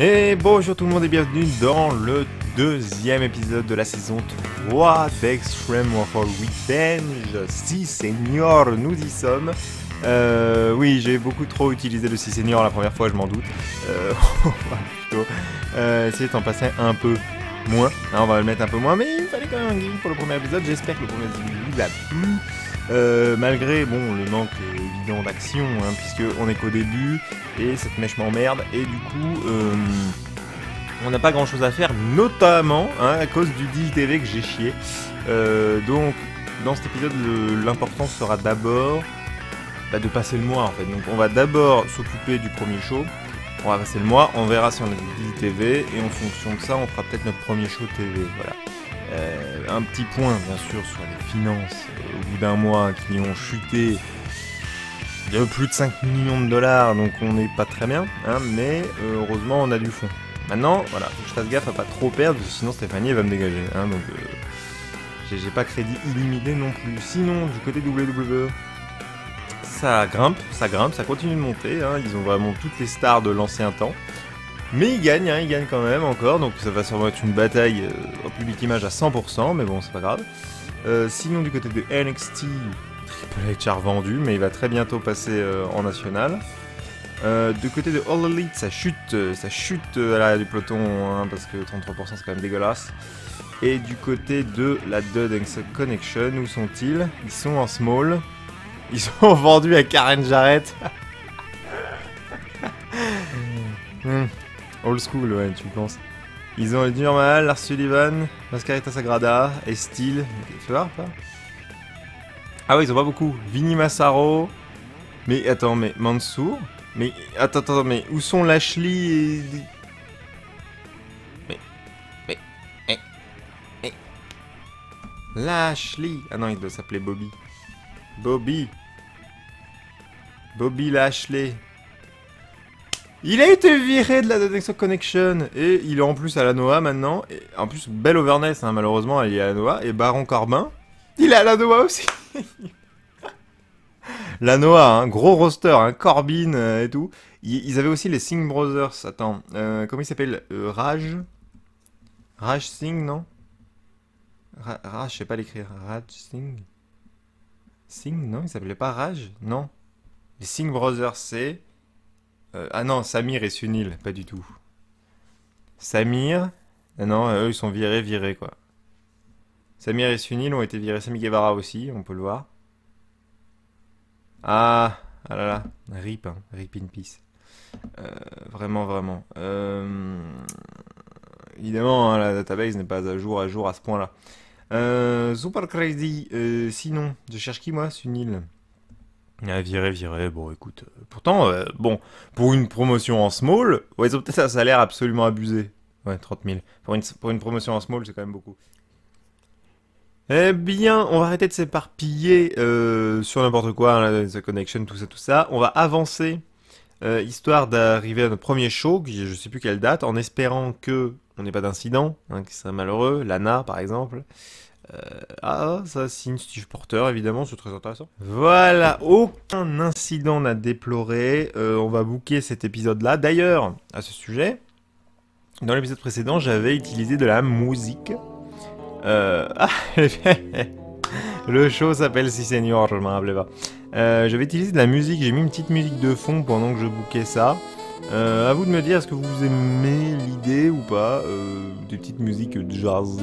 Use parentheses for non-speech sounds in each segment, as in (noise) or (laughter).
Et bonjour tout le monde et bienvenue dans le deuxième épisode de la saison 3 d'Extreme Warfare Revenge. Si senior, nous y sommes. Euh, oui, j'ai beaucoup trop utilisé le si senior la première fois, je m'en doute. Euh, (laughs) oh, plutôt euh, passer un peu moins. Hein, on va le mettre un peu moins, mais il fallait quand même un pour le premier épisode. J'espère que le premier épisode vous a plu. Euh, malgré bon le manque euh, évident d'action, hein, puisque on est qu'au début et cette mèche m'emmerde et du coup euh, on n'a pas grand chose à faire, notamment hein, à cause du deal TV que j'ai chié. donc dans cet épisode l'important sera d'abord bah, de passer le mois en fait. Donc on va d'abord s'occuper du premier show. On va passer le mois, on verra si on a du deal TV et en fonction de ça on fera peut-être notre premier show TV. Voilà. Euh, un petit point, bien sûr, sur les finances au bout d'un mois qui ont chuté de plus de 5 millions de dollars, donc on n'est pas très bien, hein, mais euh, heureusement on a du fond. Maintenant, voilà, faut que je fasse gaffe à pas trop perdre, sinon Stéphanie va me dégager. Hein, donc euh, j'ai pas crédit illimité non plus. Sinon, du côté WWE, ça grimpe, ça grimpe, ça continue de monter. Hein. ils ont vraiment toutes les stars de l'ancien temps. Mais il gagne, hein, il gagne quand même encore, donc ça va sûrement être une bataille euh, en public image à 100%, mais bon, c'est pas grave. Euh, sinon, du côté de NXT, Triple H a revendu, mais il va très bientôt passer euh, en national. du côté de All Elite, ça chute, ça chute à l'arrière du peloton, hein, parce que 33% c'est quand même dégueulasse. Et du côté de la Suck Connection, où sont-ils Ils sont en small. Ils (laughs) sont vendus à Karen Jarrett. (laughs) Hmm school, ouais, tu penses. Ils ont du normal, Lars Sullivan, Mascarita Sagrada, Estil. Tu vois pas Ah oui, ils ont pas beaucoup. Vinny Massaro. Mais attends, mais Mansour Mais attends, attends, mais où sont Lashley et. Mais. Mais. Mais. Eh, mais... Eh. Lashley Ah non, il doit s'appeler Bobby. Bobby Bobby Lashley il a été viré de la Danexo Connection et il est en plus à la Noah maintenant. Et en plus, belle Overness, hein, malheureusement, elle est à la Noah. Et Baron Corbin, il est à la Noah aussi. (laughs) la Noah, hein, gros roster, hein, Corbin euh, et tout. Ils, avaient aussi les Singh Brothers. Attends, euh, comment il s'appelle euh, Raj Raj Singh, non Raj, je sais pas l'écrire. Raj Sing Singh, non Il s'appelait pas Raj Non. Les Singh Brothers, c'est. Euh, ah non, Samir et Sunil, pas du tout. Samir. non, euh, eux, ils sont virés, virés, quoi. Samir et Sunil ont été virés. Sami Guevara aussi, on peut le voir. Ah, ah là là, rip, hein, rip in peace. Euh, vraiment, vraiment. Évidemment, hein, la database n'est pas à jour, à jour à ce point-là. super crazy. sinon, je cherche qui moi Sunil ah, virer, virer, bon écoute. Euh, pourtant, euh, bon, pour une promotion en small, ouais, ils ont peut-être un salaire absolument abusé. Ouais, 30 000. Pour une, promotion en small, c'est quand même beaucoup. Eh bien, on va arrêter de s'éparpiller euh, sur n'importe quoi, hein, la connexion, Connection, tout ça, tout ça. On va avancer, histoire d'arriver à notre premier show, je ne sais plus quelle date, en espérant que on n'ait pas d'incident, hein, qui serait malheureux, Lana par exemple. Euh, ah, ah, ça signe Steve Porter, évidemment, c'est très intéressant. Voilà, aucun incident n'a déploré. Euh, on va bouquer cet épisode-là. D'ailleurs, à ce sujet, dans l'épisode précédent, j'avais utilisé de la musique. Euh, ah, (laughs) le show s'appelle Si Senior, je m'en rappelais pas. j'avais utilisé de la musique, j'ai mis une petite musique de fond pendant que je bouquais ça. à vous de me dire, est-ce que vous aimez l'idée ou pas Des petites musiques jazzy,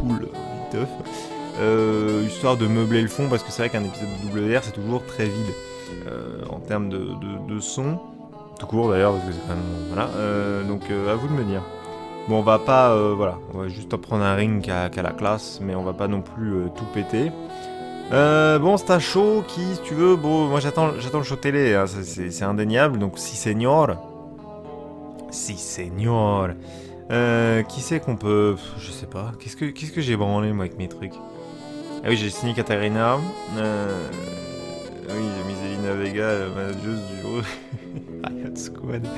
cool, euh, histoire de meubler le fond, parce que c'est vrai qu'un épisode de WR c'est toujours très vide euh, en termes de, de, son. Tout court d'ailleurs, parce que c'est quand même. Voilà. Euh, donc à vous de me dire. Bon, on va pas. voilà, on va juste en prendre un ring qu'à la classe, mais on va pas non plus tout péter. bon, c'est un show qui, si tu veux, bon, moi j'attends le show télé, hein. c'est indéniable, donc si señor Si señor euh, qui c'est qu'on peut... Je sais pas. Qu'est-ce que, qu'est-ce que j'ai branlé, moi, avec mes trucs Ah oui, j'ai signé Katarina. Euh... Ah oui, j'ai mis Elina Vega, la euh, du jeu. (laughs) Riot Squad.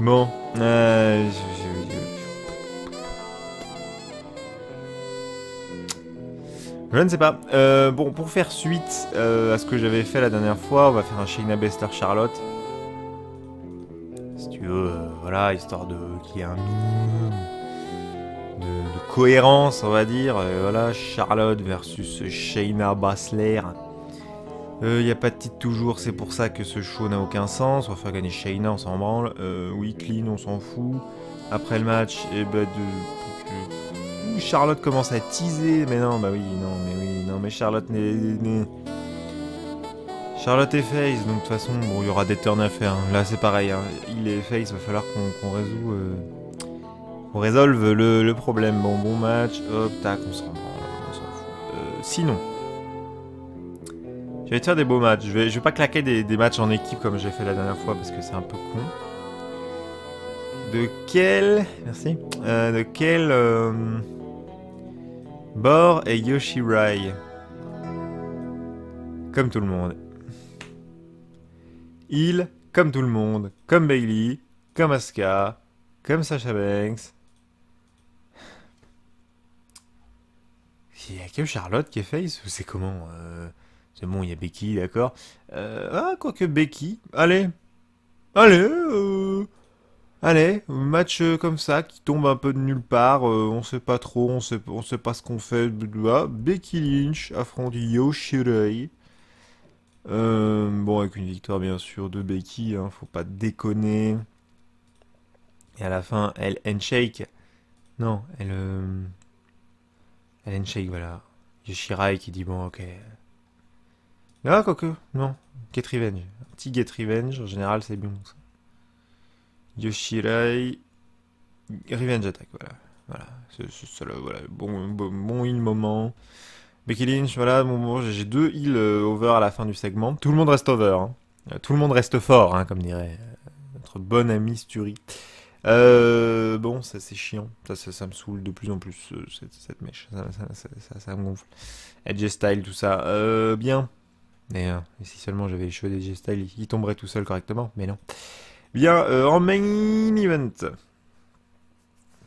Bon. Euh, je, ne sais pas. Euh, bon, pour faire suite à ce que j'avais fait la dernière fois, on va faire un Shayna Bester Charlotte. Si tu veux voilà, histoire de qu'il y ait un minimum de, cohérence, on va dire. Euh, voilà, Charlotte versus Shayna Bassler. Il euh, n'y a pas de titre toujours, c'est pour ça que ce show n'a aucun sens. On va faire gagner Shayna, on s'en branle. Euh, Weekly, on s'en fout. Après le match, et eh ben, Charlotte commence à teaser. Mais non, bah oui, non, mais oui, non, mais Charlotte n'est Charlotte est face, donc de toute façon, bon, il y aura des turns à faire. Hein. Là, c'est pareil. Hein. Il est face, il va falloir qu'on résout, euh, résolve le, problème. Bon, bon match. Hop, tac, on s'en fout. Euh, sinon, je vais te faire des beaux matchs. Je vais, je vais pas claquer des, matchs en équipe comme j'ai fait la dernière fois parce que c'est un peu con. De quel... Merci. Euh, de quel... Euh, Bor et Yoshirai Comme tout le monde il, comme tout le monde, comme Bailey, comme Asuka, comme Sasha Banks. Il y a que Charlotte qui est face ou c'est comment euh, C'est bon, il y a Becky, d'accord. Euh, ah, quoique Becky, allez, allez, euh, allez, match comme ça qui tombe un peu de nulle part, on sait pas trop, on sait, sait pas ce qu'on fait. Becky Lynch affronte Yoshirei. Euh, bon, avec une victoire bien sûr de Becky, hein, faut pas déconner. Et à la fin, elle handshake. Non, elle. Euh, elle handshake, voilà. Yoshirai qui dit bon, ok. Ah, quoique, non. Get Revenge. Un petit Get Revenge, en général, c'est bon ça. Yoshirai. Revenge Attack, voilà. Voilà, c'est voilà. Bon, bon, bon moment. Becky Lynch, voilà, j'ai deux heals euh, over à la fin du segment. Tout le monde reste over. Hein. Euh, tout le monde reste fort, hein, comme dirait euh, notre bonne amie Sturi. Euh, bon, ça c'est chiant. Ça, ça, me saoule de plus en plus, cette, mèche. Ça, ça, me gonfle. Edge Style, tout ça. Euh, bien. Mais si seulement j'avais les cheveux d'Edge Style, il tomberait tout seul correctement. Mais non. Bien, en main event.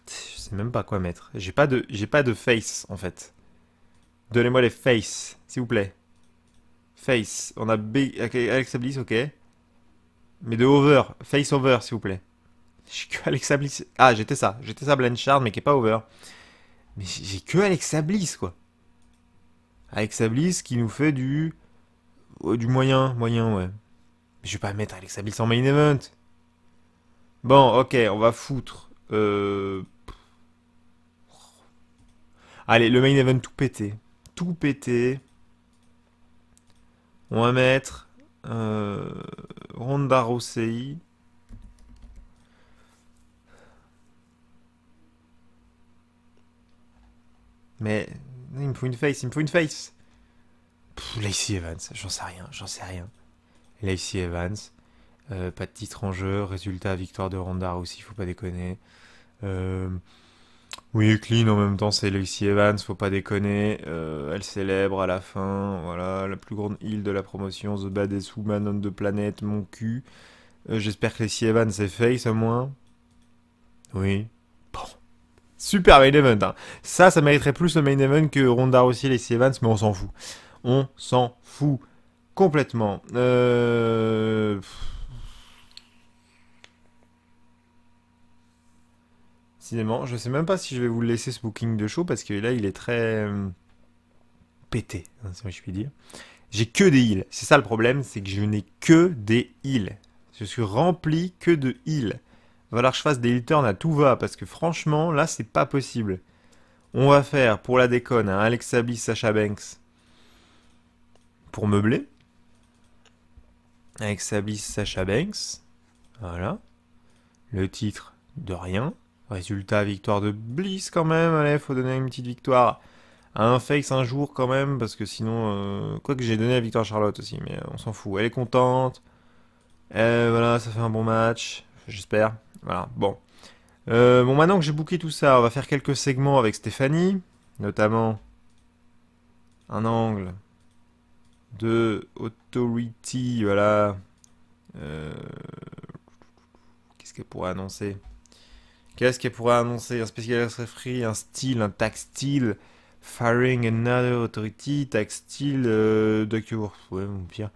Je sais même pas quoi mettre. J'ai pas de, j'ai pas de face en fait. Donnez-moi les face, s'il vous plaît. Face. On a B... Alexa ok. Mais de over. Face over, s'il vous plaît. (laughs) J'ai que Alexa Bliss. Ah, j'étais ça. J'étais ça Blanchard, mais qui est pas over. Mais j'ai que Alexa Bliss, quoi. Alexa Bliss qui nous fait du... Euh, du moyen, moyen, ouais. Mais je vais pas mettre Alexa Bliss en main event. Bon, ok, on va foutre... Euh, Allez, le main event tout pété tout péter. On va mettre euh, Ronda Mais il me faut une face, il me faut une face. Lacey Evans, j'en sais rien, j'en sais rien. Lacey Evans, euh, pas de titre en jeu, résultat victoire de Ronda aussi, faut pas déconner. Euh, oui, clean en même temps, c'est Lucy Evans, faut pas déconner. Euh, elle célèbre à la fin, voilà, la plus grande île de la promotion, The Baddest Woman on the Planet, mon cul. Euh, j'espère que Lacey Evans est face au moins. Oui. Bon. Super main event, hein. Ça, ça mériterait plus le main event que Ronda aussi, Lacey Evans, mais on s'en fout. On s'en fout complètement. Euh... Je je sais même pas si je vais vous laisser ce booking de show parce que là il est très euh, pété, hein, si je puis dire. J'ai que des heals, c'est ça le problème, c'est que je n'ai que des heals. Je suis rempli que de heals. Va falloir que je fasse des heal turns à tout va parce que franchement là c'est pas possible. On va faire pour la déconne un Alex Alexa Sacha Banks pour meubler. Alex Bliss, Sacha Banks, voilà. Le titre de rien. Résultat, victoire de Bliss quand même. Allez, faut donner une petite victoire à un face un jour quand même, parce que sinon, euh, quoi que j'ai donné la victoire à Charlotte aussi, mais euh, on s'en fout. Elle est contente. Et euh, voilà, ça fait un bon match, j'espère. Voilà, bon. bon, maintenant que j'ai booké tout ça, on va faire quelques segments avec Stéphanie, notamment un angle de Authority, voilà. Qu'est-ce qu'elle pourrait annoncer Qu'est-ce qu'elle pourrait annoncer Un spécial free, un style, un textile, firing another authority, textile, euh, Your ouais, ou pire.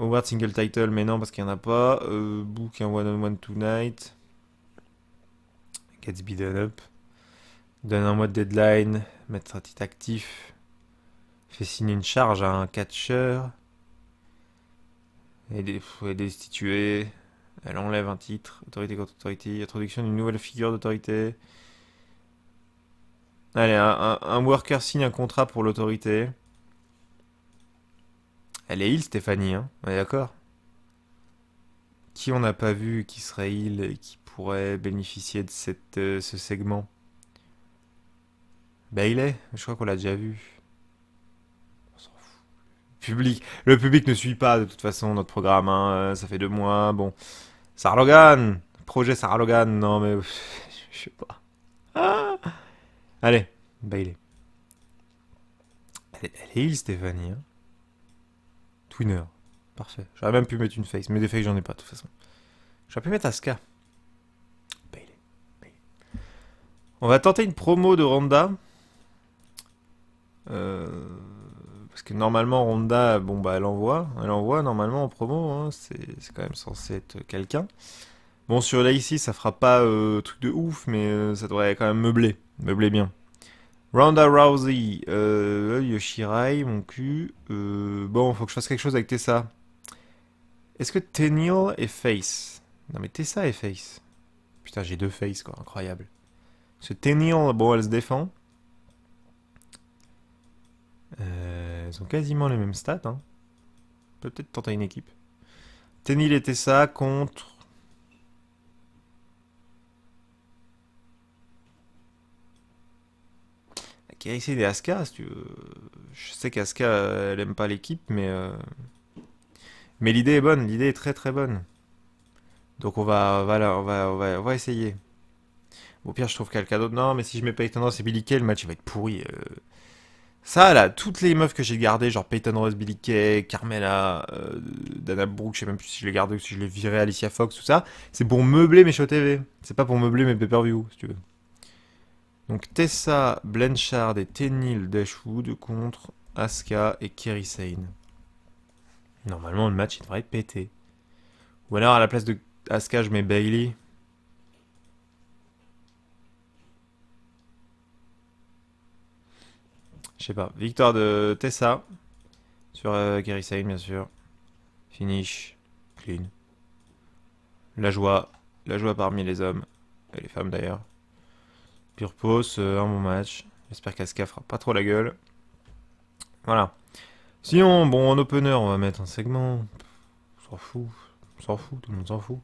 over single title, mais non, parce qu'il n'y en a pas. Euh, book un one-on-one tonight. Gets beaten up. Donne un mois de deadline. Mettre un titre actif. Fait signer une charge à un catcher. Et destituer. Elle enlève un titre, autorité contre autorité, introduction d'une nouvelle figure d'autorité. Allez, un, worker signe un contrat pour l'autorité. Elle est il, Stéphanie, hein, on est d'accord Qui on n'a pas vu qui serait il et qui pourrait bénéficier de cette, euh, ce segment ben, il est, je crois qu'on l'a déjà vu. On s'en fout. Public. Le public ne suit pas de toute façon notre programme, hein. ça fait deux mois, bon. Sarlogan Projet Sarlogan, non mais. Je sais pas. Ah. Allez, Bailey. Elle est, elle est Stéphanie. Hein. Twinner. Parfait. J'aurais même pu mettre une face, mais des faces j'en ai pas de toute façon. J'aurais pu mettre Asuka. Bailey. Bah, On va tenter une promo de Ronda. Euh normalement Ronda, bon bah elle envoie, elle envoie normalement en promo, hein. c'est quand même censé être quelqu'un. Bon sur là ici ça fera pas euh, truc de ouf, mais euh, ça devrait quand même meubler, meubler bien. Ronda Rousey, euh, Yoshirai, mon cul. bon, faut que je fasse quelque chose avec Tessa. Est-ce que Tenil et Face Non mais Tessa et Face. Putain j'ai deux faces quoi, incroyable. Ce tenir bon elle se défend. Euh, elles ont quasiment les mêmes stats. Hein. Peut-être tenter une équipe. Tenil était ça, contre... qui et Aska, si tu Je sais qu'Aska, elle aime pas l'équipe, mais... Euh, mais l'idée est bonne, l'idée est très très bonne. Donc on va, on va, on va, on va essayer. Au pire, je trouve qu'elle cadeau. Non, mais si je mets pas une tendance Billy Kay, le match va être pourri. Euh. Ça, là, toutes les meufs que j'ai gardées, genre Peyton Rose, Billy Kay, Carmela, euh, Dana Brooke, je sais même plus si je les gardais ou si je les virais, Alicia Fox, tout ça, c'est pour meubler mes shows TV. C'est pas pour meubler mes pay-per-view, si tu veux. Donc Tessa, Blanchard et Tenil Dashwood contre Asuka et Kerry Sane. Normalement, le match, il devrait pété. Ou alors, à la place de Asuka, je mets Bailey. Je sais pas. Victoire de Tessa. Sur euh, Gary bien sûr. Finish. Clean. La joie. La joie parmi les hommes. Et les femmes d'ailleurs. Pure pause, euh, un bon match. J'espère qu'Aska fera pas trop la gueule. Voilà. Sinon, bon, en opener, on va mettre un segment. On s'en fout. On s'en fout, tout le monde s'en fout.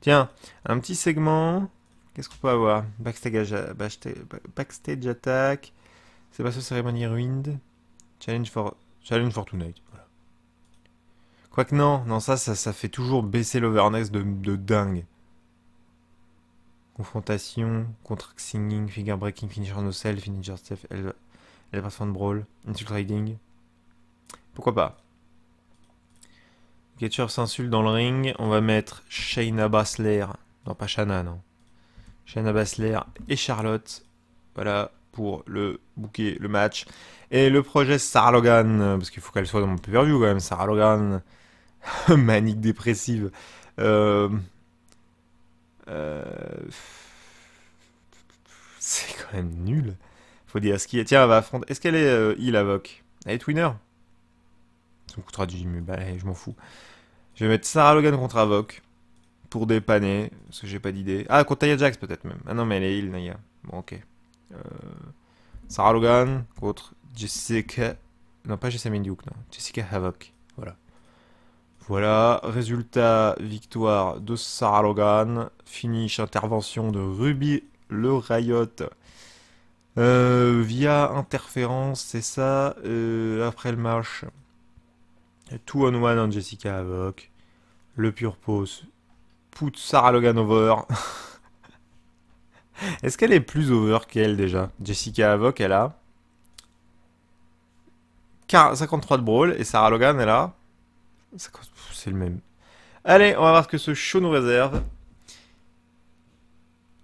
Tiens, un petit segment. Qu'est-ce qu'on peut avoir backstage, euh, backstage attack c'est pas ça, Cérémonie Ruined. Challenge for, Challenge for Tonight. Voilà. Quoique non, non ça, ça, ça fait toujours baisser l'overness de, de dingue. Confrontation, contre singing, figure breaking, finisher no cell, finisher step elle, elle de brawl, insult riding. Pourquoi pas Catcher s'insulte dans le ring. On va mettre Shayna Basler. Non, pas Shana, non. Shayna Basler et Charlotte. Voilà pour le bouquet, le match. Et le projet Sarah Logan, euh, parce qu'il faut qu'elle soit dans mon pay quand même, Sarah Logan, (laughs) manique dépressive. Euh... Euh... C'est quand même nul. Faut dire ce qui est. Tiens, elle va affronter. Est-ce qu'elle est, euh, il Avoc Elle est winner Ça me bah, je m'en fous. Je vais mettre Sarah Logan contre Avoc pour dépanner, parce que j'ai pas d'idée. Ah, contre Taya Jax peut-être même. Ah non, mais elle est il Naya. Bon, ok. Euh, Sarah Logan contre Jessica. Non, pas Jessica Duke, non. Jessica Havoc. Voilà. Voilà, résultat, victoire de Sarah Logan. Finish, intervention de Ruby le Riot. Euh, via interférence, c'est ça. Euh, après le match, two on one en Jessica Havoc. Le pure pose. Put Sarah Logan over. (laughs) Est-ce qu'elle est plus over qu'elle déjà Jessica Havoc, elle a 53 de brawl et Sarah Logan, elle a. C'est le même. Allez, on va voir ce que ce show nous réserve.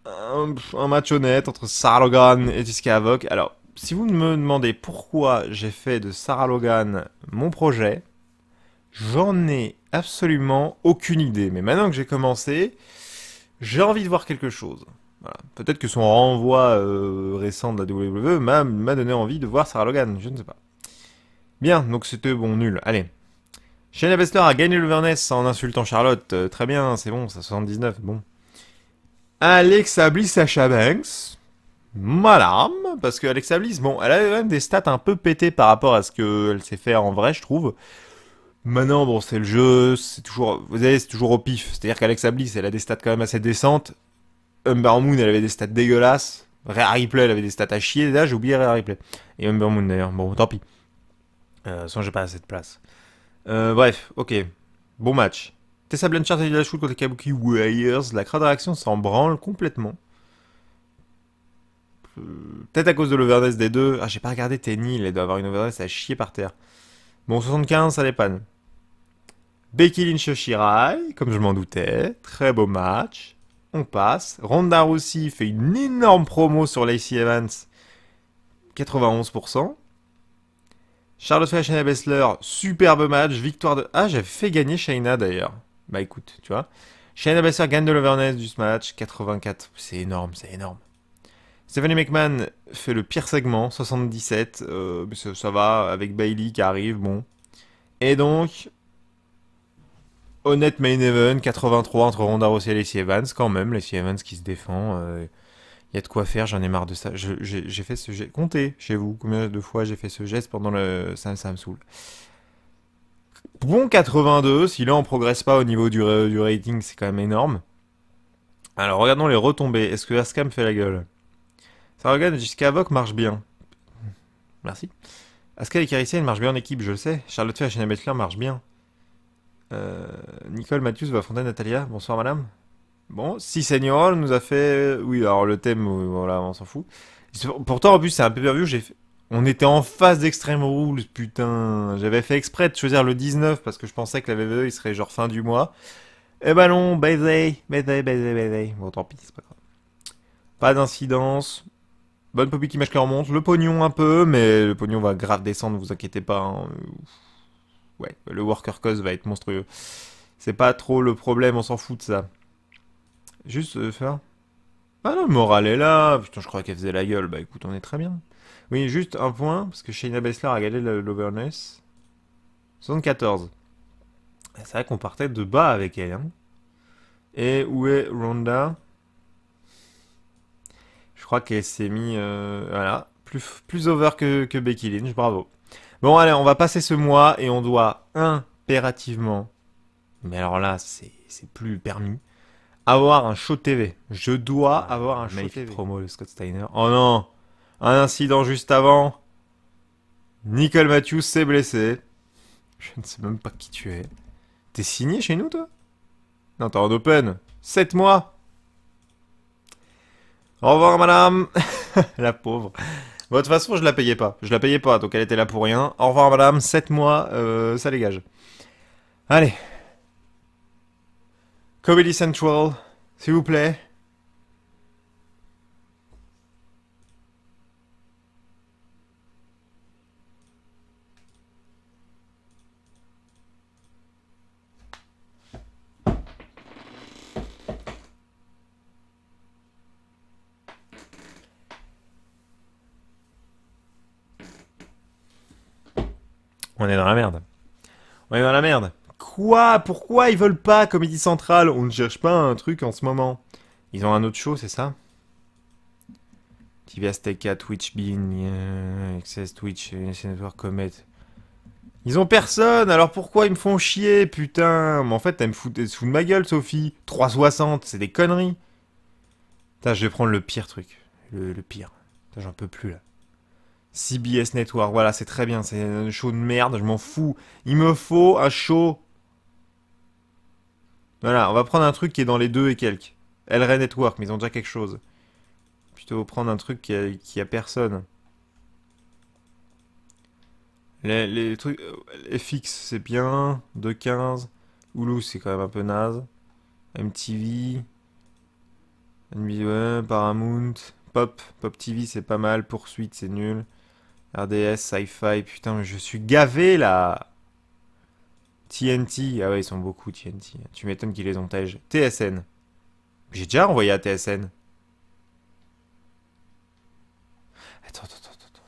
Un, un match honnête entre Sarah Logan et Jessica Havoc. Alors, si vous me demandez pourquoi j'ai fait de Sarah Logan mon projet, j'en ai absolument aucune idée. Mais maintenant que j'ai commencé, j'ai envie de voir quelque chose. Peut-être que son renvoi euh, récent de la WWE m'a donné envie de voir Sarah Logan, je ne sais pas. Bien, donc c'était bon, nul. Allez. Shane Baszler a gagné le Verness en insultant Charlotte. Euh, très bien, c'est bon, ça 79, bon. Alexa Bliss, à Banks. Malarme, parce que Alexa Bliss, bon, elle avait même des stats un peu pétées par rapport à ce qu'elle sait faire en vrai, je trouve. Maintenant, bon, c'est le jeu, c'est toujours, vous savez, c'est toujours au pif. C'est-à-dire qu'Alexa Bliss, elle a des stats quand même assez décentes. Umber Moon, elle avait des stats dégueulasses. Rare Replay, elle avait des stats à chier. Là, j'ai oublié Rare Replay. Et Umber Moon d'ailleurs. Bon, tant pis. Euh, sans j'ai pas assez de place. Euh, bref, ok. Bon match. Tessa Blanchard et la contre Kabuki Warriors. La crowd réaction s'en branle complètement. Euh, peut-être à cause de l'overdose des deux. Ah, j'ai pas regardé Tenny, elle doit avoir une overdose à chier par terre. Bon, 75, ça dépanne. Becky Lynch Shirai, comme je m'en doutais. Très beau match on passe. Ronda Rousey fait une énorme promo sur Lacey Evans, 91%. Charlotte Flair, Shayna Bessler, superbe match, victoire de... Ah, j'avais fait gagner Shayna d'ailleurs. Bah écoute, tu vois. Shayna Bessler gagne de l'overness du match, 84. C'est énorme, c'est énorme. Stephanie McMahon fait le pire segment, 77. Euh, ça, ça, va, avec Bailey qui arrive, bon. Et donc, honnête main event, 83 entre Ronda Rousey et Lacey Evans, quand même, les Evans qui se défend. Il euh, y a de quoi faire, j'en ai marre de ça. J'ai fait ce geste. Comptez chez vous combien de fois j'ai fait ce geste pendant le ça me saoule. Bon 82, si là on progresse pas au niveau euh, du, rating, c'est quand même énorme. Alors regardons les retombées. Est-ce que ascam fait la gueule Ça regarde jusqu'à Vogue marche bien. Merci. Aska et Carissa, marchent bien en équipe, je le sais. Charlotte Flair et Naomi marchent bien. Euh, Nicole Mathius va affronter Natalia. Bonsoir madame. Bon, si seigneur, nous a fait... Euh, oui, alors le thème, euh, voilà, on s'en fout. Pourtant, en plus, c'est un peu On était en phase d'extrême-roule, putain. J'avais fait exprès de choisir le 19 parce que je pensais que la VVE, il serait genre fin du mois. et eh bah ben non, baiser, baiser, baiser, baiser. Bon, tant pis, c'est pas grave. Pas d'incidence. Bonne poppy qui mâche qui remonte. Le pognon un peu, mais le pognon va grave descendre, vous inquiétez pas. Hein ouais, le worker cause va être monstrueux. C'est pas trop le problème, on s'en fout de ça. Juste euh, faire... Ah non, moral est là Putain, je crois qu'elle faisait la gueule. Bah écoute, on est très bien. Oui, juste un point, parce que Shayna Bessler a gagné l'overness. 74. C'est vrai qu'on partait de bas avec elle. Hein. Et où est Ronda Je crois qu'elle s'est mis... Euh, voilà, plus, plus over que Becky Lynch, bravo. Bon, allez, on va passer ce mois et on doit impérativement, mais alors là, c'est plus permis, avoir un show TV. Je dois ah, avoir un show TV. promo Scott Steiner. Oh non Un incident juste avant. Nicole Matthews s'est blessée. Je ne sais même pas qui tu es. T'es signé chez nous, toi Non, t'es en open. 7 mois Au revoir, madame (laughs) La pauvre de toute façon, je la payais pas. Je la payais pas, donc elle était là pour rien. Au revoir, madame. 7 mois, euh, ça dégage. Allez. Comedy Central, s'il vous plaît. On est dans la merde. On est dans la merde. Quoi Pourquoi ils veulent pas Comédie Centrale On ne cherche pas un truc en ce moment. Ils ont un autre show, c'est ça TV Azteca, Twitch Bean, euh, Access Twitch, euh, Network Comet. Ils ont personne, alors pourquoi ils me font chier, putain Mais en fait, elle me fout, de ma gueule, Sophie. 360, c'est des conneries. Putain, je vais prendre le pire truc. Le, le pire. Putain, j'en peux plus, là. CBS Network, voilà, c'est très bien, c'est un show de merde, je m'en fous. Il me faut un show. Voilà, on va prendre un truc qui est dans les deux et quelques. LRA Network, mais ils ont déjà quelque chose. Plutôt prendre un truc qui a, personne. Les, trucs. Euh, FX, c'est bien. 2.15. Hulu, c'est quand même un peu naze. MTV. Paramount. Pop. Pop TV, c'est pas mal. Poursuite, c'est nul. RDS, Sci-Fi, putain, je suis gavé là TNT, ah ouais, ils sont beaucoup TNT. Tu m'étonnes qu'ils les entègent. TSN. J'ai déjà envoyé à TSN. Attends, attends, attends, attends.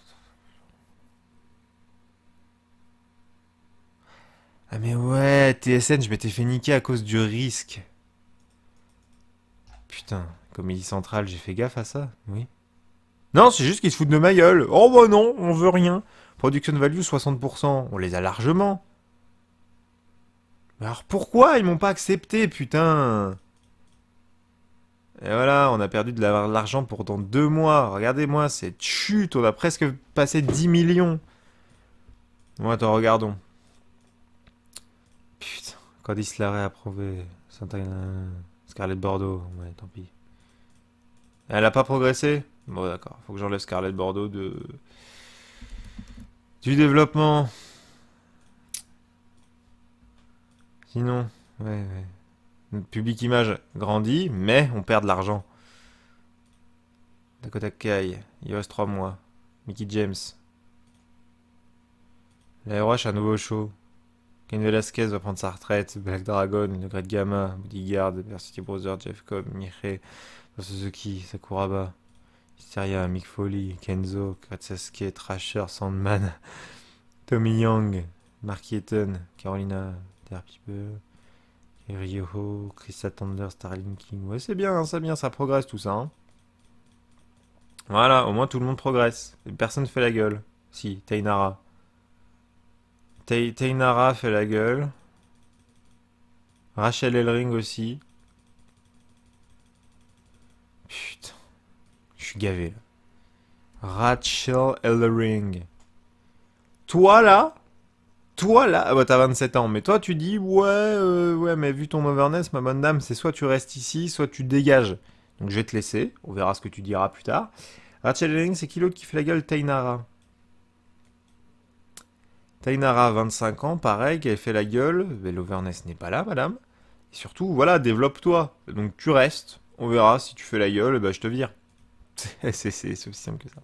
Ah mais ouais, TSN, je m'étais fait niquer à cause du risque. Putain, Comédie Centrale, j'ai fait gaffe à ça, oui. Non, c'est juste qu'ils se foutent de ma gueule. Oh bah non, on veut rien. Production value 60%, on les a largement. Alors pourquoi ils m'ont pas accepté, putain Et voilà, on a perdu de l'argent pour dans deux mois. Regardez-moi cette chute, on a presque passé 10 millions. Bon, attends, regardons. Putain, quand il se l'a réapprouvé... Scarlett Bordeaux, ouais, tant pis. Elle a pas progressé Bon, d'accord. Faut que j'enlève Scarlett Bordeaux de... Du développement. Sinon, ouais, ouais. Notre public image grandit, mais on perd de l'argent. Dakota Kai, il reste 3 mois. Mickey James. La RH un nouveau show. Ken Velasquez va prendre sa retraite. Black Dragon, le Great Gamma, Bodyguard, Diversity Brother, Jeff Cobb, Mihre, Suzuki, Sakuraba. Hysteria, Mick Foley, Kenzo, Kratzaske, Trasher, Sandman, (laughs) Tommy Young, Mark Eaton, Carolina Derpipe, Ryoho, Chris Thunder, Starling King. Ouais, c'est bien, ça hein, bien, ça progresse tout ça. Hein. Voilà, au moins tout le monde progresse. personne fait la gueule. Si, Tainara. Tainara fait la gueule. Rachel Elring aussi. gavé. Rachel Ellering. Toi là Toi là Ah bah t'as 27 ans, mais toi tu dis ouais, euh, ouais, mais vu ton overness, ma bonne dame, c'est soit tu restes ici, soit tu dégages. Donc je vais te laisser, on verra ce que tu diras plus tard. Rachel Ellering, c'est qui l'autre qui fait la gueule Tainara. Tainara, 25 ans, pareil, qui fait la gueule. Mais l'overness n'est pas là, madame. Et surtout, voilà, développe-toi. Donc tu restes. On verra si tu fais la gueule, bah, je te vire. (laughs) c'est aussi simple que ça.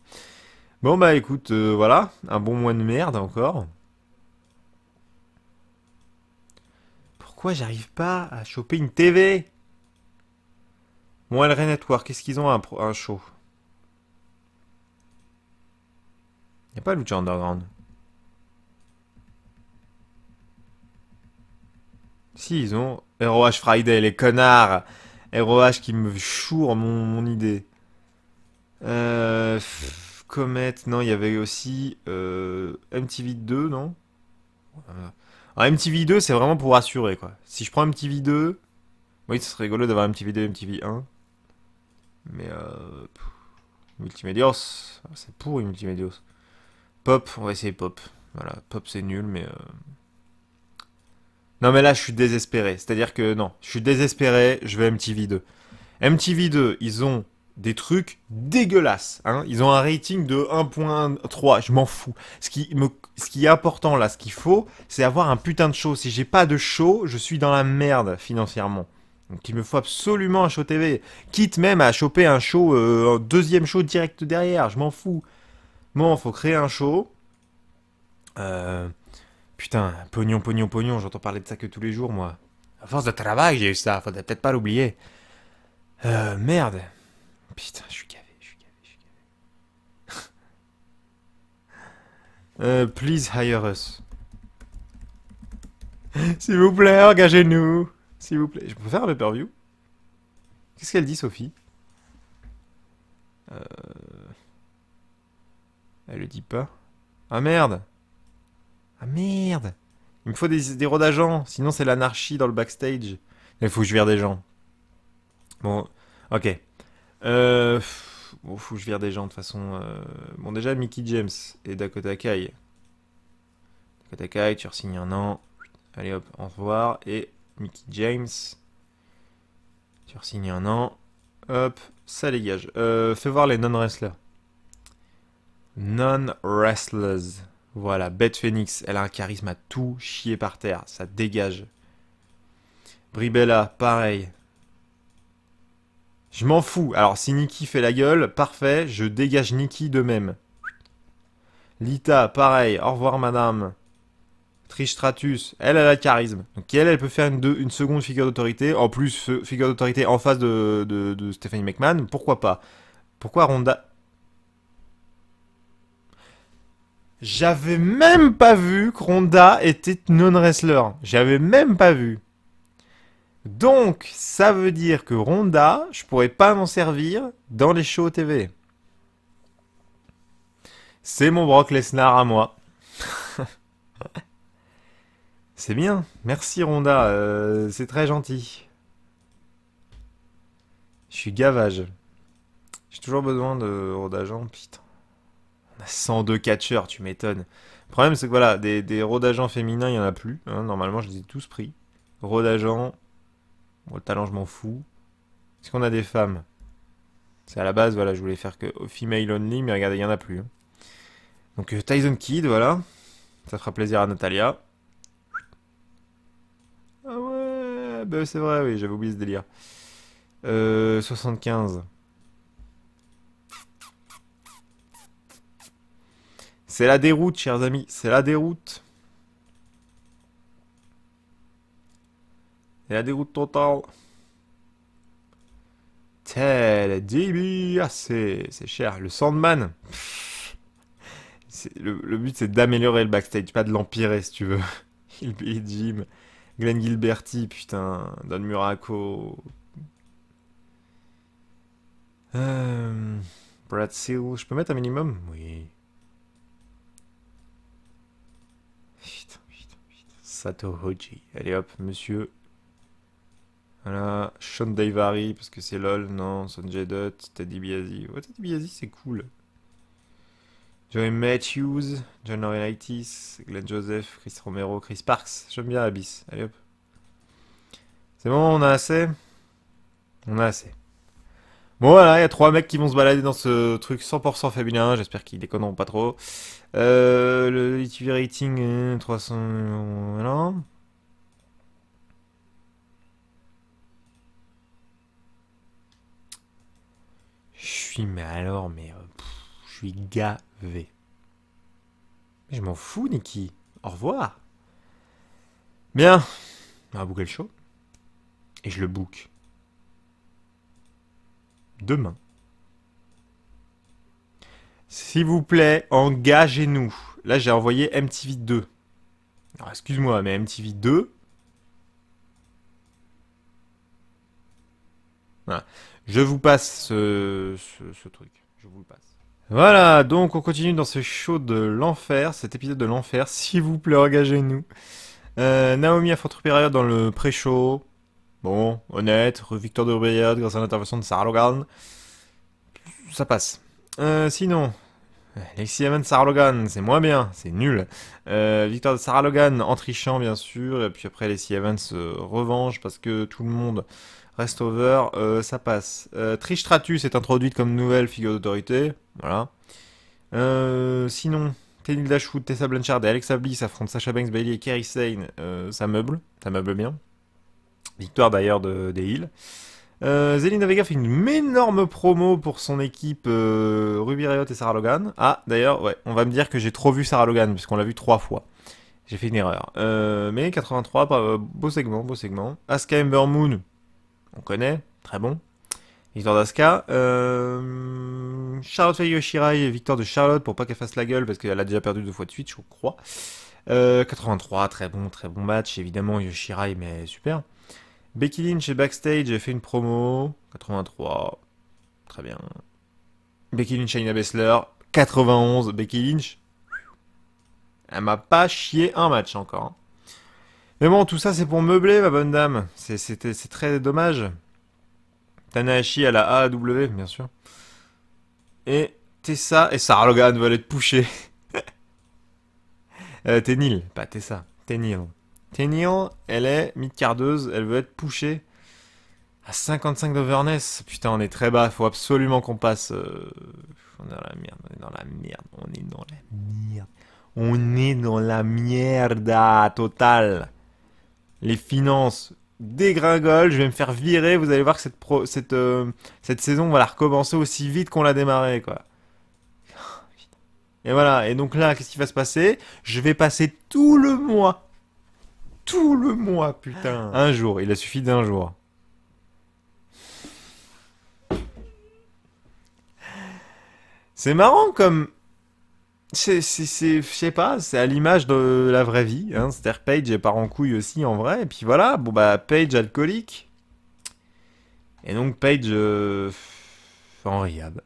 Bon bah écoute, euh, voilà, un bon mois de merde encore. Pourquoi j'arrive pas à choper une TV Bon, LR Network, qu'est-ce qu'ils ont un un, un show Y'a pas Lucha Underground. Si, ils ont ROH Friday, les connards ROH qui me chourent mon idée. Euh, Comet, non, il y avait aussi euh, MTV2, non Alors, MTV2, c'est vraiment pour rassurer, quoi. Si je prends MTV2, oui, ce serait rigolo d'avoir MTV2 MTV1. Mais euh, Multimedios... Ah, c'est pourri Multimedios. Pop, on va essayer Pop. Voilà, Pop c'est nul, mais... Euh, non mais là, je suis désespéré. C'est-à-dire que non, je suis désespéré, je vais MTV2. MTV2, ils ont des trucs dégueulasses. Hein. Ils ont un rating de 1.3, je m'en fous. Ce qui, me, ce qui est important là, ce qu'il faut, c'est avoir un putain de show. Si j'ai pas de show, je suis dans la merde financièrement. Donc il me faut absolument un show TV. Quitte même à choper un show, euh, un deuxième show direct derrière, je m'en fous. Bon, faut créer un show. Euh, putain, pognon, pognon, pognon, j'entends parler de ça que tous les jours, moi. À force de travail, j'ai eu ça, faudrait peut-être pas l'oublier. Euh, merde. Putain, je suis gavé, je suis gavé, je suis gavé. (laughs) Euh... please hire us. (laughs) S'il vous plaît, engagez-nous. S'il vous plaît. Je peux faire un Qu'est-ce qu'elle dit, Sophie euh... Elle le dit pas. Ah merde Ah merde Il me faut des, des d'agents, sinon c'est l'anarchie dans le backstage. Il faut que je vire des gens. Bon, ok. Euh, bon, faut je vire des gens de façon. Euh. bon, déjà, Mickey James et Dakota Kai. Dakota Kai, tu re-signes un an. Allez hop, au revoir. Et Mickey James, tu re un an. Hop, ça dégage. Euh, fais voir les non-wrestlers. Non-wrestlers. Voilà, Beth Phoenix, elle a un charisme à tout chier par terre. Ça dégage. Bribella, pareil. Je m'en fous. Alors, si Nikki fait la gueule, parfait, je dégage Nikki de même. Lita, pareil, au revoir madame. Tristratus, elle a la charisme. Donc elle, elle peut faire une, une seconde figure d'autorité. En plus, figure d'autorité en face de, de Stephanie McMahon, pourquoi pas Pourquoi Ronda... J'avais même pas vu que Ronda était non-wrestler. J'avais même pas vu. Donc, ça veut dire que Ronda, je pourrais pas m'en servir dans les shows TV. C'est mon Brock Lesnar à moi. (laughs) c'est bien. Merci Ronda. Euh, c'est très gentil. Je suis gavage. J'ai toujours besoin de rodagent, Putain. On a 102 catcheurs, tu m'étonnes. Le problème, c'est que voilà, des, des rodagents féminins, il n'y en a plus. Hein. Normalement, je les ai tous pris. Rodagent le talent, je m'en fous. Est-ce qu'on a des femmes C'est à la base, voilà, je voulais faire que female only, mais regardez, il n'y en a plus. Hein. Donc euh, Tyson Kid, voilà. Ça fera plaisir à Natalia. Ah ouais, bah, c'est vrai, oui, j'avais oublié ce délire. 75. Euh, c'est la déroute, chers amis, c'est la déroute. la déroute totale. Tel DB, ah, c'est cher. Le Sandman. (laughs) Le, but, c'est d'améliorer le backstage, pas de l'empirer, si tu veux. (laughs) Il paye Jim, Glenn Gilberti, putain, Don Muraco. Euh, Brad Seal, je peux mettre un minimum Oui. Putain, putain, putain. Sato Hoji. Allez hop, monsieur, voilà, Sean Daivari, parce que c'est LOL, non, Sanjay Dutt, Teddy Biazzi. Oh, Teddy Biazzi, c'est cool. Joey Matthews, John Laurinaitis, Glenn Joseph, Chris Romero, Chris Parks. J'aime bien Abyss. Allez hop. C'est bon, on a assez On a assez. Bon voilà, il y a trois mecs qui vont se balader dans ce truc 100% féminin. J'espère qu'ils déconneront pas trop. Euh, le YouTube rating, 300... Euh, voilà. Je suis, mais alors, mais. Euh, je suis gavé. Je m'en fous, Niki. Au revoir. Bien. On va boucler le show. Et je le book. Demain. S'il vous plaît, engagez-nous. Là, j'ai envoyé MTV2. Alors, excuse-moi, mais MTV2... Voilà. Je vous passe ce, truc. Je vous le passe. Voilà, donc on continue dans ce show de l'enfer, cet épisode de l'enfer. (laughs) S'il vous plaît, engagez-nous. Euh, Naomi Naomi Fort Période dans le pré-show. Bon, honnête, Victor de Rupert grâce à l'intervention de Sarah Logan. Ça passe. Euh, sinon, Lexi Evans, Sarah Logan, c'est moins bien, c'est nul. Euh, victoire de Sarah Logan en trichant, bien sûr. Et puis après, Lexi Evans euh, revanche parce que tout le monde Restover, euh, ça passe. Euh, Tristratus est introduite comme nouvelle figure d'autorité. Voilà. Euh, sinon, Tenilda Dashwood, Tessa Blanchard et Alexa Bliss affrontent Sacha Banks, Bailey et Kerry Sane. Euh, ça meuble, ça meuble bien. Victoire d'ailleurs de, des Hills. Zelina Vega fait une énorme promo pour son équipe Ruby Riot et Sarah Logan. Ah, d'ailleurs, ouais, on va me dire que j'ai trop vu Sarah Logan, puisqu'on l'a vu trois fois. J'ai fait une erreur. mais 83, beau segment, beau segment. Aska Ember Moon, on connaît, très bon. Victor d'Asuka. Euh, Charlotte fait Yoshirai, Victor de Charlotte pour pas qu'elle fasse la gueule parce qu'elle a déjà perdu deux fois de suite, je crois. 83, euh, très bon, très bon match, évidemment, Yoshirai, mais super. Becky Lynch est backstage, elle fait une promo. 83, très bien. Becky Lynch, Aina Bessler. 91, Becky Lynch. Elle m'a pas chié un match encore. Hein. Mais bon, tout ça c'est pour meubler, ma bonne dame. C'est très dommage. Tanahashi à la aw bien sûr. Et Tessa et Sarah veulent être pushés. (laughs) euh, Ténil, pas Tessa, Tenil. Tenil, elle est mid-cardeuse, elle veut être pushée à 55 d'overness. Putain, on est très bas, faut absolument qu'on passe. Euh, on est dans la merde, on est dans la merde, on est dans la merde. On est dans la merde totale les finances dégringolent, je vais me faire virer, vous allez voir que cette, cette, euh, cette saison va la recommencer aussi vite qu'on l'a démarré. quoi. Et voilà, et donc là, qu'est-ce qui va se passer Je vais passer tout le mois, tout le mois, putain. Ah. Un jour, il a suffi d'un jour. C'est marrant comme c'est, je sais pas, c'est à l'image de la vraie vie. Hein. C'est-à-dire Page part en couille aussi en vrai. Et puis voilà, bon bah Page alcoolique. Et donc Page en euh, (laughs)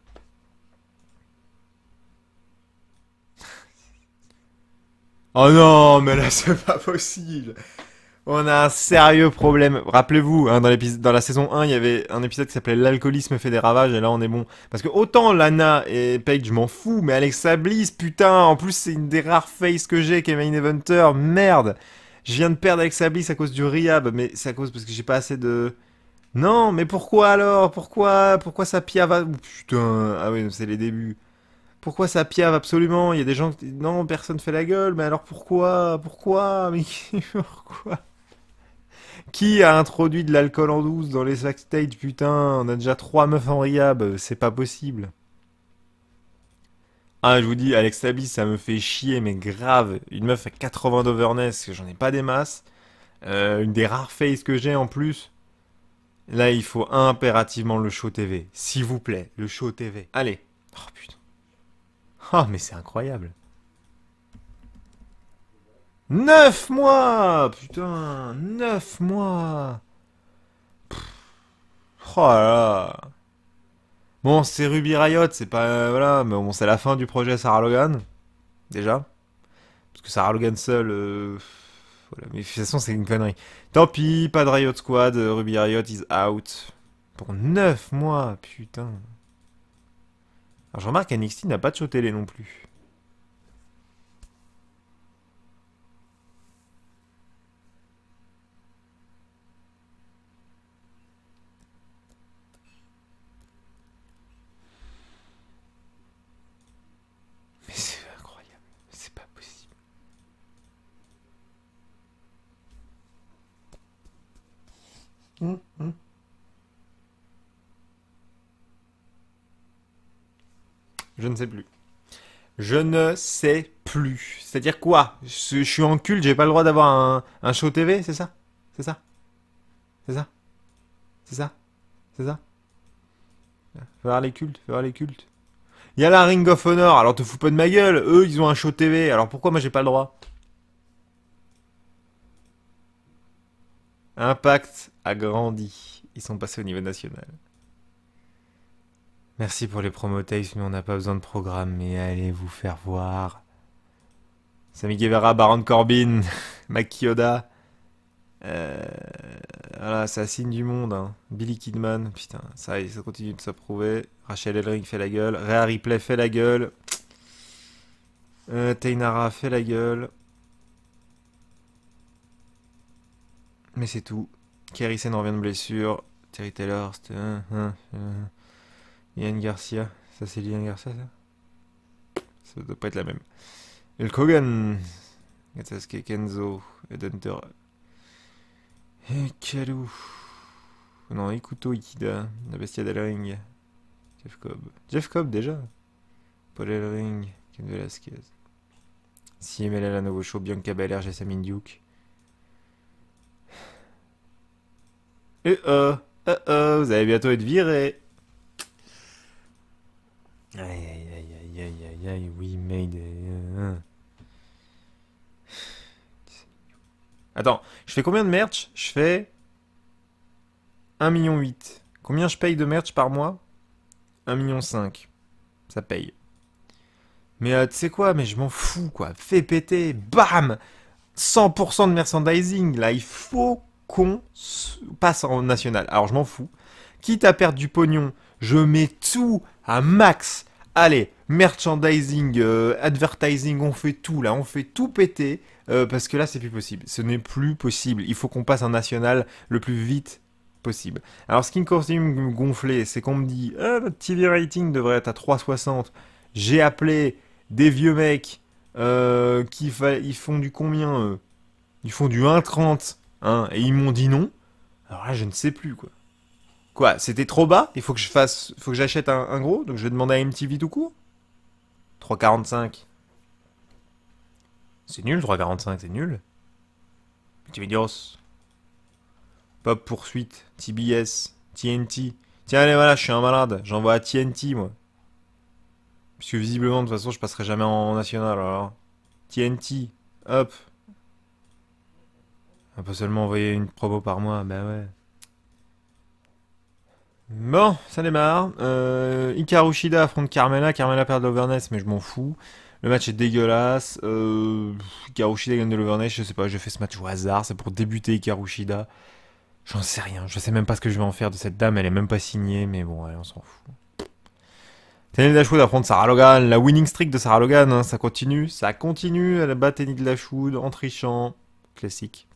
oh non, mais là c'est pas possible. On a un sérieux problème. Rappelez-vous, hein, dans, la saison 1, il y avait un épisode qui s'appelait L'alcoolisme fait des ravages, et là on est bon. Parce que autant Lana et Paige, je m'en fous, mais Alexa Bliss, putain, en plus c'est une des rares faces que j'ai Kevin est merde. Je viens de perdre Alexa Bliss à cause du Riab, mais c'est à cause parce que j'ai pas assez de... Non, mais pourquoi alors Pourquoi Pourquoi ça piave oh, Putain, ah oui, c'est les débuts. Pourquoi ça piave absolument Il y a des gens qui... Non, personne fait la gueule, mais alors pourquoi Pourquoi Mais (laughs) pourquoi qui a introduit de l'alcool en douce dans les backstage Putain, on a déjà trois meufs en riab, c'est pas possible. Ah, je vous dis, Alex Tabi, ça me fait chier, mais grave. Une meuf à 80 d'overness, j'en ai pas des masses. Euh, une des rares faces que j'ai en plus. Là, il faut impérativement le show TV. S'il vous plaît, le show TV. Allez. Oh putain. oh, mais c'est incroyable. 9 mois Putain 9 mois Pff, oh là là Bon, c'est Ruby Riot, c'est pas... Euh, voilà, mais bon, c'est la fin du projet Sarah Logan, déjà. Parce que Sarah Logan seul euh, voilà, mais de toute façon, c'est une connerie. Tant pis, pas de Riot Squad, euh, Ruby Riot is out. Pour 9 mois, putain. Alors, je remarque qu'NXT n'a pas de show télé non plus. Je ne sais plus. Je ne sais plus. C'est-à-dire quoi je, suis en culte, j'ai pas le droit d'avoir un, show TV, c'est ça C'est ça C'est ça C'est ça C'est ça Faut voir les cultes, faut voir les cultes. Il y a la Ring of Honor, alors te fous pas de ma gueule, eux ils ont un show TV, alors pourquoi moi j'ai pas le droit Impact a grandi. Ils sont passés au niveau national. Merci pour les promoteurs, mais on n'a pas besoin de programme, mais allez vous faire voir. Samy Guevara, Baron Corbin, (laughs) Makioda. Euh, voilà, ça signe du monde. Hein. Billy Kidman, putain, ça, ça continue de s'approuver. Rachel Elring fait la gueule. Rhea Ripley fait la gueule. Euh, Tainara fait la gueule. Mais c'est tout. Senn revient de blessure. Terry Taylor, c'était... Hein, hein, hein. Ian Garcia. Ça, c'est Ian Garcia, ça Ça doit pas être la même. El Kogan. Gatsasuke Kenzo. Ed Hunter. Et Kalou. Non, Ikuto Ikida. La Bestia d'Ellering. Jeff Cobb. Jeff Cobb, déjà Paul Ellering. Ken Velasquez. CML Nouveau Show. Bianca Belair. Jessamine Duke. Euh oh, euh oh, vous allez bientôt être viré. Aïe aïe aïe aïe aïe aïe aïe, oui, made. Euh, Attends, je fais combien de merch Je fais 1,8 million. Combien je paye de merch par mois 1,5 million. Ça paye. Mais tu sais quoi, mais je m'en fous quoi. Fais péter, bam 100% de merchandising, là il faut qu'on passe en national. Alors je m'en fous. Quitte à perdre du pognon, je mets tout à max. Allez, merchandising, euh, advertising, on fait tout là, on fait tout péter. Euh, parce que là, c'est plus possible. Ce n'est plus possible. Il faut qu'on passe en national le plus vite possible. Alors, ce qui me continue gonfler, c'est qu'on me dit ah, notre TV rating devrait être à 3,60. J'ai appelé des vieux mecs euh, qui ils font du combien Ils font du 1,30. Hein, et ils m'ont dit non. Alors là, je ne sais plus quoi. Quoi, c'était trop bas Il faut que je fasse, faut que j'achète un, gros, donc je vais demander à MTV tout court. 3,45. C'est nul, 3,45, c'est nul. MTV Dios. Pop poursuite, TBS, TNT. Tiens, allez, voilà, je suis un malade. J'envoie à TNT, moi. Puisque visiblement, de toute façon, je passerai jamais en national, alors. TNT, hop, on peut seulement envoyer une promo par mois, ben ouais. Bon, ça démarre. Euh, Ikarushida affronte Carmela. Carmela perd de l'overness, mais je m'en fous. Le match est dégueulasse. Euh, Ikarushida gagne de l'overness, je sais pas, je fais ce match au hasard. C'est pour débuter Ikarushida. J'en sais rien, je sais même pas ce que je vais en faire de cette dame. Elle est même pas signée, mais bon, allez, on s'en fout. Tenny Dashwood affronte Sarah Logan. La winning streak de Sarah Logan, hein, ça continue, ça continue. Elle bat la Dashwood en trichant. Classique.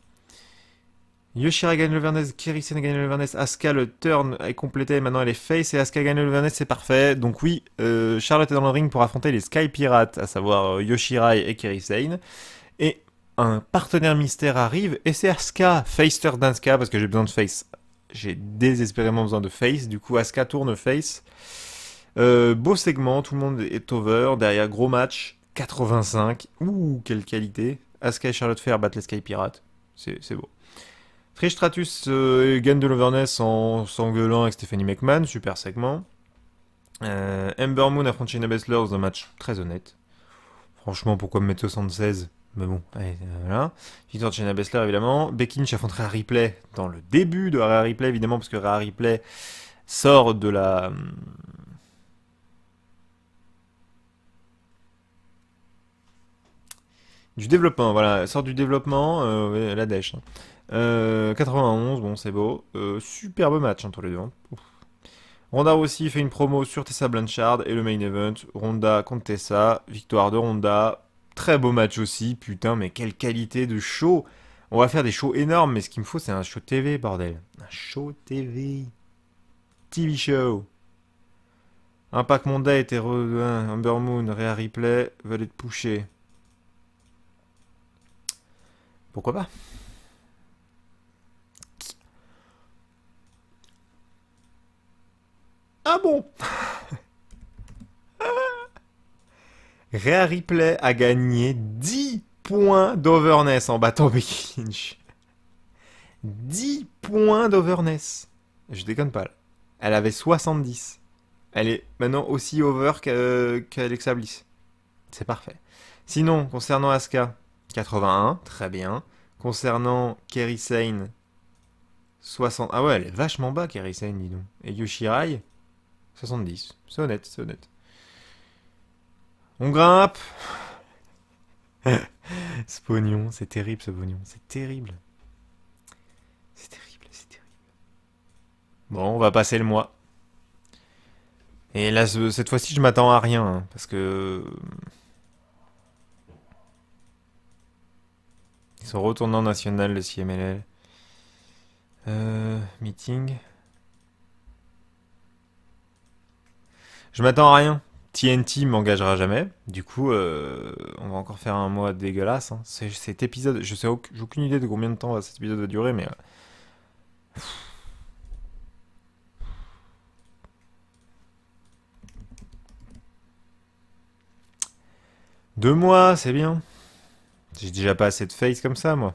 Yoshirai gagne le Vernes, Kirisen gagne le Vernes, Asuka le turn est complété maintenant elle est face et Asuka gagne le Vernes, c'est parfait. Donc oui, euh, Charlotte est dans le ring pour affronter les Sky Pirates, à savoir euh, Yoshirai et Kirisen. Et un partenaire mystère arrive et c'est Asuka, face turn d'Asuka parce que j'ai besoin de face. J'ai désespérément besoin de face, du coup Asuka tourne face. Euh, beau segment, tout le monde est over, derrière gros match, 85. Ouh, quelle qualité. Asuka et Charlotte faire battent les Sky Pirates. C'est beau. Trish Stratus euh, gagne de l'overness en s'engueulant avec Stephanie McMahon, super segment. Ember euh, Moon affronte Shayna Baszler dans un match très honnête. Franchement, pourquoi me mettre 76 Mais bon, allez, euh, voilà. Victoire de Shayna Baszler, évidemment. Becky Lynch affronte dans le début de Rhea replay évidemment, parce que Rhea replay sort de la... Hum, du développement, voilà, sort du développement, la dèche. 91, euh, bon c'est beau. Euh, superbe match entre hein, les deux. Hein. Ronda aussi fait une promo sur Tessa Blanchard et le main event. Ronda contre Tessa, victoire de Ronda. Très beau match aussi, putain mais quelle qualité de show On va faire des shows énormes, mais ce qu'il me faut c'est un show TV, bordel. Un show TV. TV show. Impact Monday était re... Amber Moon, Rhea Ripley Valet de Pourquoi pas Ah bon (laughs) Réa Ripley a gagné 10 points d'overness en battant Becky 10 points d'overness. Je déconne pas. Elle avait 70. Elle est maintenant aussi over qu'Alexa Bliss. C'est parfait. Sinon, concernant Asuka, 81, très bien. Concernant Kerry Sane, 60. Ah ouais, elle est vachement bas, Kerry Sane, dis donc. Et Yoshirai, 70. C'est honnête, c'est honnête. On grimpe (laughs) Ce pognon, c'est terrible ce pognon, c'est terrible. C'est terrible, c'est terrible. Bon, on va passer le mois. Et là, cette fois-ci, je m'attends à rien, hein, parce que... Euh, ils sont retournés en national, le CMLL. Euh, meeting. Je m'attends à rien. TNT m'engagera jamais. Du coup, euh, on va encore faire un mois dégueulasse. Hein. Cet épisode, je sais aucune, idée de combien de temps cet épisode va durer, mais. Euh, Deux mois, c'est bien. J'ai déjà pas assez de face comme ça, moi.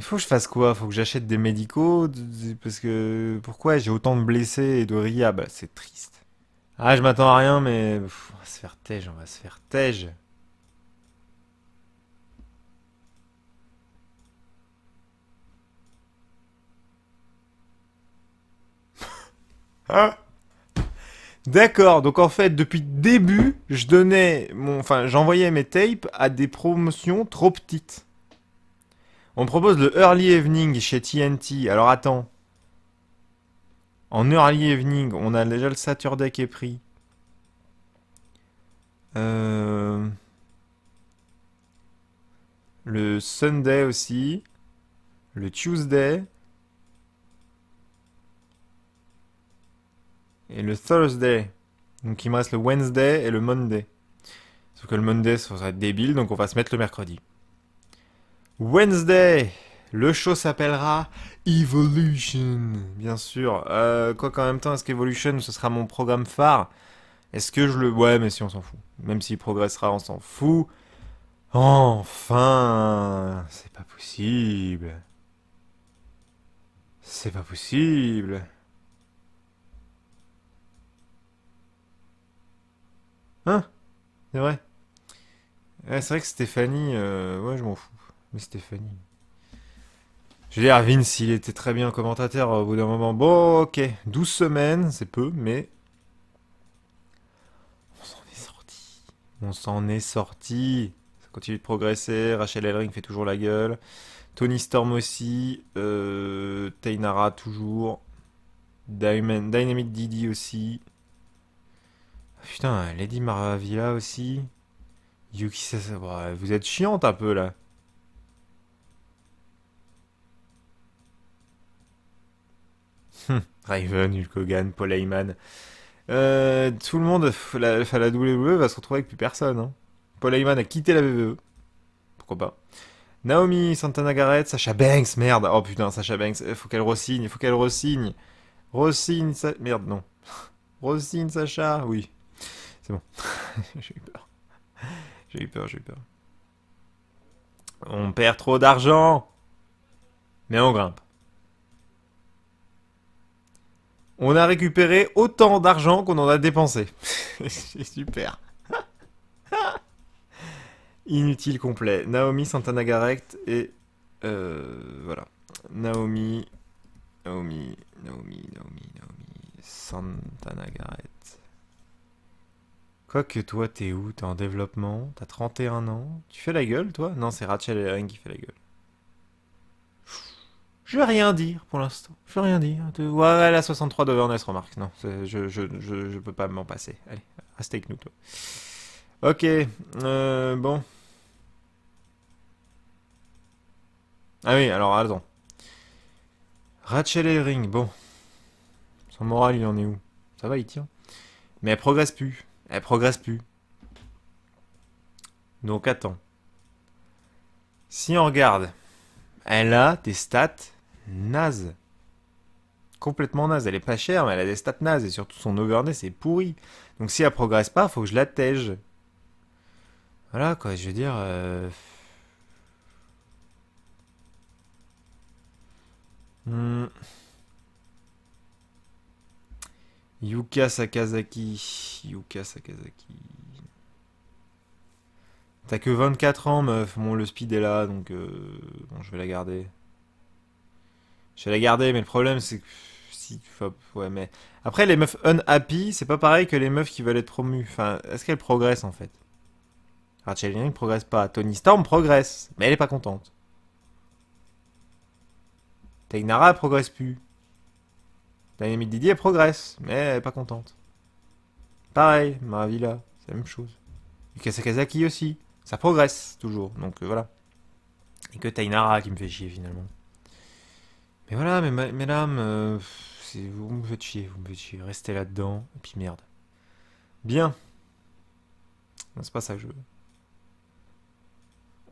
Il faut que je fasse quoi Faut que j'achète des médicaux Parce que pourquoi j'ai autant de blessés et de riables bah, C'est triste. Ah, je m'attends à rien, mais on va se faire tège, on va se faire tège. Hein (laughs) D'accord, donc en fait, depuis le début, je donnais mon, enfin, j'envoyais mes tapes à des promotions trop petites. On propose le Early Evening chez TNT. Alors attends. En Early Evening, on a déjà le Saturday qui est pris. Euh, le Sunday aussi. Le Tuesday. Et le Thursday. Donc il me reste le Wednesday et le Monday. Sauf que le Monday, ça va débile, donc on va se mettre le mercredi. Wednesday Le show s'appellera Evolution, bien sûr. Euh, quoi qu'en même temps, est-ce qu'Evolution, ce sera mon programme phare Est-ce que je le... Ouais, mais si, on s'en fout. Même s'il progressera, on s'en fout. Enfin C'est pas possible. C'est pas possible. Hein C'est vrai C'est vrai que Stéphanie... Euh, ouais, je m'en fous. Mais Stéphanie. Je veux Vince, il était très bien commentateur euh, au bout d'un moment. Bon, ok, 12 semaines, c'est peu, mais. On s'en est sorti. On s'en est sorti. Ça continue de progresser. Rachel Elring fait toujours la gueule. Tony Storm aussi. Euh, Tainara toujours. Diamond. Dynamic Didi aussi. Ah, putain, Lady Maravilla aussi. Yuki ça, Vous êtes chiante un peu là. Raven, Hulk Hogan, Paul Heyman. Euh, tout le monde, la, la WWE va se retrouver avec plus personne. Hein. Paul Heyman a quitté la WWE. Pourquoi pas Naomi, Santana Garrett, Sacha Banks, merde. Oh putain, Sacha Banks, euh, faut qu'elle Il faut qu'elle ressigne. Ressigne, merde, non. (laughs) Re-signe Sacha, oui. C'est bon. (laughs) j'ai eu peur. J'ai eu peur, j'ai eu peur. On perd trop d'argent. Mais on grimpe. On a récupéré autant d'argent qu'on en a dépensé. (laughs) C'est super. (laughs) Inutile complet. Naomi Santana Garrett et euh, voilà. Naomi, Naomi, Naomi, Naomi, Naomi Santana Garrett. Quoique toi, t'es où T'es en développement T'as 31 ans Tu fais la gueule, toi Non, c'est Rachel Herring qui fait la gueule. Je vais rien dire pour l'instant. Je vais rien dire. Ouais, la 63 d'Overness, remarque. Non, je, je, peux pas m'en passer. Allez, reste avec nous, toi. Ok, euh, bon. Ah oui, alors attends. Rachel et Ring, bon. Son moral, il en est où Ça va, il tient. Mais elle progresse plus. Elle progresse plus. Donc attends. Si on regarde, elle a des stats naze. Complètement naze. Elle est pas chère, mais elle a des stats nazes et surtout son overness est pourri. Donc si elle progresse pas, faut que je la tège. Voilà quoi, je veux dire. Euh, hmm. Yuka Sakazaki. Yuka Sakazaki. T'as que 24 ans, meuf. Bon, le speed est là, donc euh, bon, je vais la garder. Je vais la garder, mais le problème, c'est que si, ouais, mais après les meufs unhappy, c'est pas pareil que les meufs qui veulent être promues. Enfin, est-ce qu'elles progressent en fait Rachel ne progresse pas, Tony Storm progresse, mais elle est pas contente. Tainara elle progresse plus. Dynamite Didier elle progresse, mais elle est pas contente. Pareil, Maravilla, c'est la même chose. Yuka Sakazaki aussi, ça progresse toujours, donc euh, voilà. Et que Tainara qui me fait chier finalement. Et voilà, mesdames, euh, vous me faites chier, vous me faites chier. Restez là-dedans, et puis merde. Bien. C'est pas ça que je veux.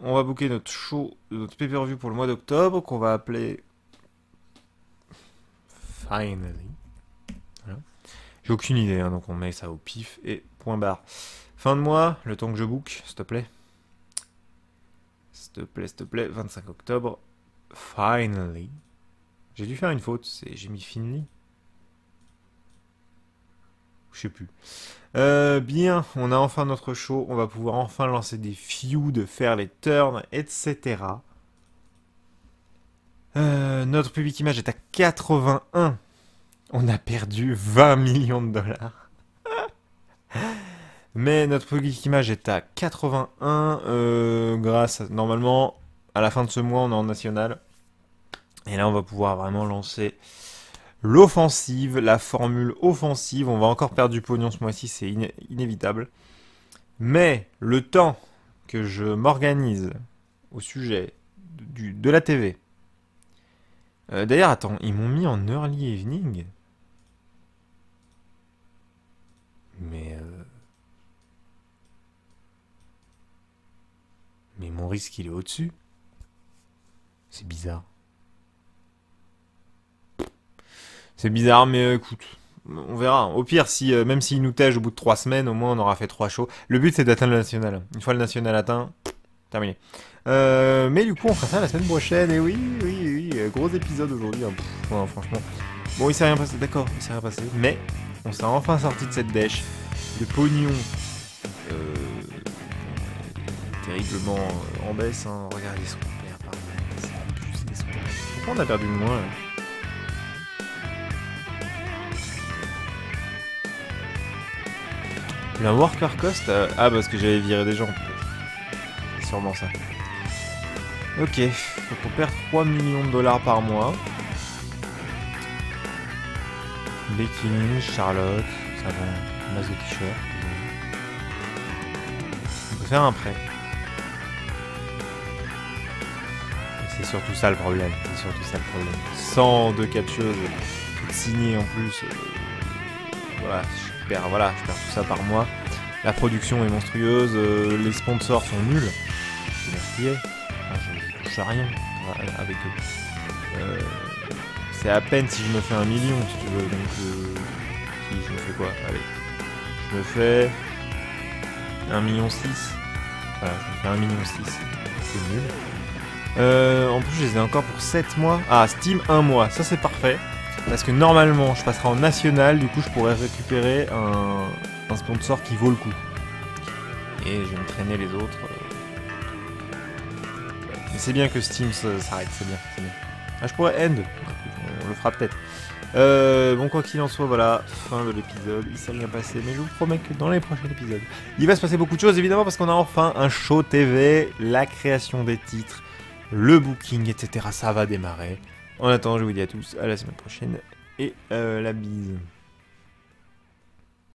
On va booker notre show, notre pay-per-view pour le mois d'octobre, qu'on va appeler... Finally. J'ai aucune idée, hein, donc on met ça au pif, et point barre. Fin de mois, le temps que je book, s'il te plaît. S'il te plaît, s'il te plaît, 25 octobre. Finally. J'ai dû faire une faute, j'ai mis Finley. Je sais plus. Euh, bien, on a enfin notre show, on va pouvoir enfin lancer des feuds, faire les turns, etc. Euh, notre public image est à 81. On a perdu 20 millions de dollars. (laughs) Mais notre public image est à 81 euh, grâce normalement à la fin de ce mois on est en national. Et là, on va pouvoir vraiment lancer l'offensive, la formule offensive. On va encore perdre du pognon ce mois-ci, c'est inévitable. Mais le temps que je m'organise au sujet de la TV. Euh, d'ailleurs, attends, ils m'ont mis en early evening. Mais... Euh, mais mon risque, il est au-dessus. C'est bizarre. C'est bizarre, mais euh, écoute, on verra. Au pire, si, euh, même s'il nous tège au bout de 3 semaines, au moins on aura fait 3 shows. Le but c'est d'atteindre le national. Une fois le national atteint, terminé. Euh, mais du coup, on fera ça la semaine prochaine. Et oui, oui, oui, gros épisode aujourd'hui. Hein. franchement. Bon, il s'est rien passé, d'accord, il s'est rien passé. Mais on s'est enfin sorti de cette dèche. de pognon. terriblement en baisse. Hein. Regardez ce qu'on perd par là. C'est on a perdu de moins Le worker cost euh, Ah, parce que j'avais viré des gens. C'est sûrement ça. Ok, faut qu'on perd 3 millions de dollars par mois. Becky Charlotte, ça va, masse de t-shirts. On peut faire un prêt. C'est surtout ça le problème. C'est surtout ça le problème. 102 choses signées en plus. Euh, voilà, voilà, je perds tout ça par mois. La production est monstrueuse, euh, les sponsors sont nuls. C'est est. Enfin, je ah, à rien avec eux. Euh, c'est à peine si je me fais un million, si tu veux. Donc, euh, je me fais quoi Allez. Je me fais 1 million 6. Voilà, je me fais 1 million 6. C'est nul. Euh, en plus, je les ai encore pour 7 mois. Ah, Steam 1 mois. Ça, c'est parfait. Parce que normalement, je passerai en national, du coup, je pourrais récupérer un, sponsor qui vaut le coup. Et je vais me traîner les autres. Euh. Mais c'est bien que Steam s'arrête, c'est bien, bien. Ah, je pourrais end. On le fera peut-être. Euh, bon, quoi qu'il en soit, voilà, fin de l'épisode. Il s'est rien passé, mais je vous promets que dans les prochains épisodes, il va se passer beaucoup de choses, évidemment, parce qu'on a enfin un show TV, la création des titres, le booking, etc. Ça va démarrer. En attendant, je vous dis à tous, à la semaine prochaine et euh, la bise.